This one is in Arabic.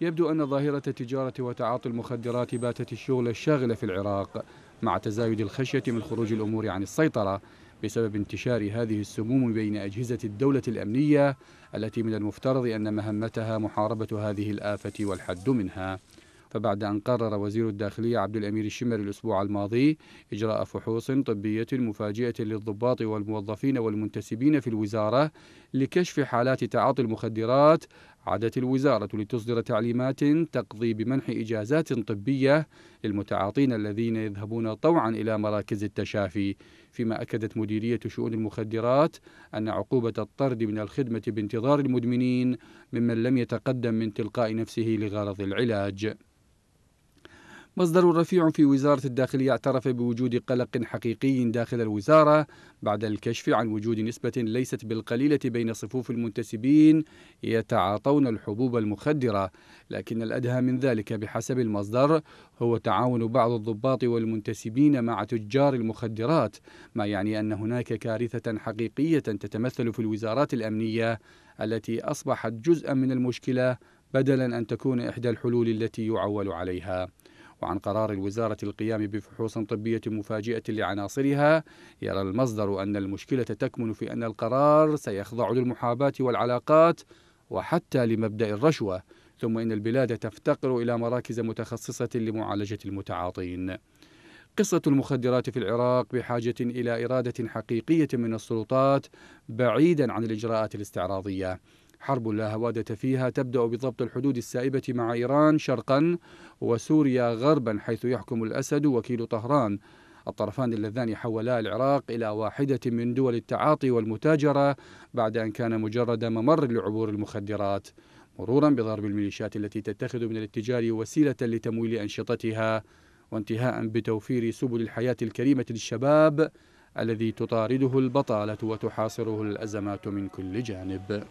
يبدو أن ظاهرة التجارة وتعاطي المخدرات باتت الشغل الشاغل في العراق مع تزايد الخشية من خروج الأمور عن السيطرة بسبب انتشار هذه السموم بين أجهزة الدولة الأمنية التي من المفترض أن مهمتها محاربة هذه الآفة والحد منها فبعد أن قرر وزير الداخلية عبد الأمير الشمر الأسبوع الماضي إجراء فحوص طبية مفاجئة للضباط والموظفين والمنتسبين في الوزارة لكشف حالات تعاطي المخدرات عادت الوزارة لتصدر تعليمات تقضي بمنح إجازات طبية للمتعاطين الذين يذهبون طوعا إلى مراكز التشافي فيما أكدت مديرية شؤون المخدرات أن عقوبة الطرد من الخدمة بانتظار المدمنين ممن لم يتقدم من تلقاء نفسه لغرض العلاج مصدر رفيع في وزارة الداخلية اعترف بوجود قلق حقيقي داخل الوزارة بعد الكشف عن وجود نسبة ليست بالقليلة بين صفوف المنتسبين يتعاطون الحبوب المخدرة لكن الأدهى من ذلك بحسب المصدر هو تعاون بعض الضباط والمنتسبين مع تجار المخدرات ما يعني أن هناك كارثة حقيقية تتمثل في الوزارات الأمنية التي أصبحت جزءا من المشكلة بدلا أن تكون إحدى الحلول التي يعول عليها وعن قرار الوزارة القيام بفحوص طبية مفاجئة لعناصرها يرى المصدر أن المشكلة تكمن في أن القرار سيخضع للمحاباة والعلاقات وحتى لمبدأ الرشوة ثم إن البلاد تفتقر إلى مراكز متخصصة لمعالجة المتعاطين قصة المخدرات في العراق بحاجة إلى إرادة حقيقية من السلطات بعيدا عن الإجراءات الاستعراضية حرب لا هوادة فيها تبدأ بضبط الحدود السائبة مع إيران شرقا وسوريا غربا حيث يحكم الأسد وكيل طهران الطرفان اللذان حولا العراق إلى واحدة من دول التعاطي والمتاجرة بعد أن كان مجرد ممر لعبور المخدرات مرورا بضرب الميليشيات التي تتخذ من الاتجار وسيلة لتمويل أنشطتها وانتهاء بتوفير سبل الحياة الكريمة للشباب الذي تطارده البطالة وتحاصره الأزمات من كل جانب